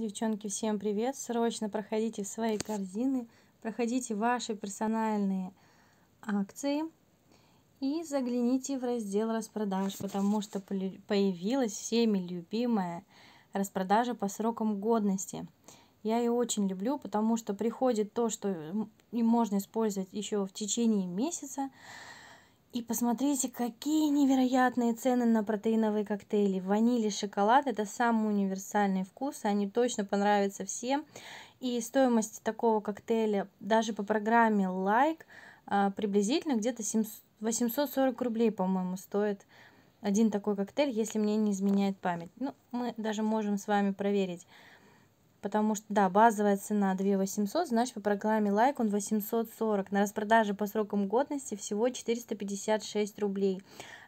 Девчонки, всем привет! Срочно проходите в свои корзины, проходите ваши персональные акции и загляните в раздел распродаж, потому что появилась всеми любимая распродажа по срокам годности. Я ее очень люблю, потому что приходит то, что можно использовать еще в течение месяца, и посмотрите, какие невероятные цены на протеиновые коктейли. Ваниль и шоколад – это самый универсальный вкус, они точно понравятся всем. И стоимость такого коктейля даже по программе «Лайк» приблизительно где-то 840 рублей, по-моему, стоит один такой коктейль, если мне не изменяет память. Ну, мы даже можем с вами проверить. Потому что, да, базовая цена 2 800, значит, по программе лайк он 840. На распродаже по срокам годности всего 456 рублей.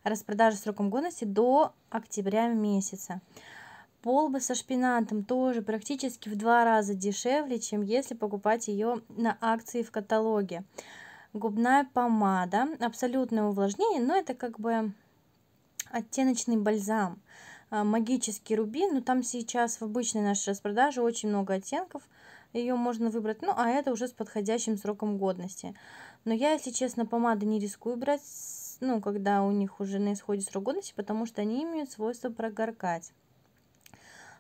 Распродажа сроком годности до октября месяца. Полба со шпинатом тоже практически в два раза дешевле, чем если покупать ее на акции в каталоге. Губная помада, абсолютное увлажнение, но это как бы оттеночный бальзам. А, магический рубин, но там сейчас в обычной нашей распродаже очень много оттенков, ее можно выбрать, ну а это уже с подходящим сроком годности. Но я, если честно, помады не рискую брать, ну когда у них уже на исходе срок годности, потому что они имеют свойство прогоркать.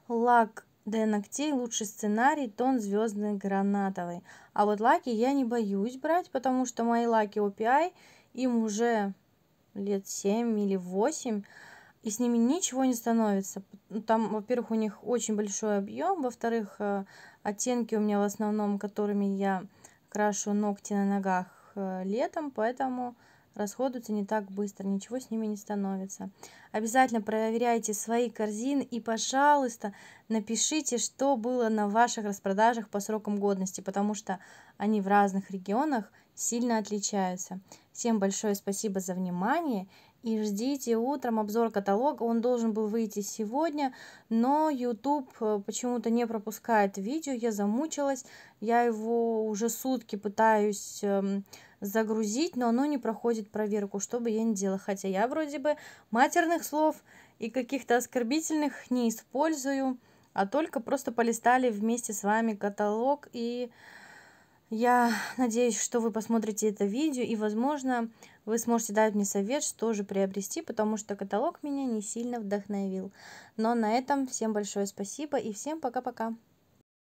Лак для ногтей лучший сценарий тон звездный гранатовый. А вот лаки я не боюсь брать, потому что мои лаки OPI, им уже лет 7 или 8, и с ними ничего не становится. Ну, там, во-первых, у них очень большой объем, во-вторых, э, оттенки у меня в основном, которыми я крашу ногти на ногах э, летом, поэтому расходуются не так быстро, ничего с ними не становится. Обязательно проверяйте свои корзины и, пожалуйста, напишите, что было на ваших распродажах по срокам годности, потому что они в разных регионах сильно отличаются. Всем большое спасибо за внимание и ждите утром обзор каталога. Он должен был выйти сегодня, но YouTube э, почему-то не пропускает видео. Я замучилась, я его уже сутки пытаюсь эм, загрузить, но оно не проходит проверку, что бы я ни делала. Хотя я вроде бы матерных слов и каких-то оскорбительных не использую, а только просто полистали вместе с вами каталог и я надеюсь, что вы посмотрите это видео и, возможно, вы сможете дать мне совет, что же приобрести, потому что каталог меня не сильно вдохновил. Но на этом всем большое спасибо и всем пока-пока.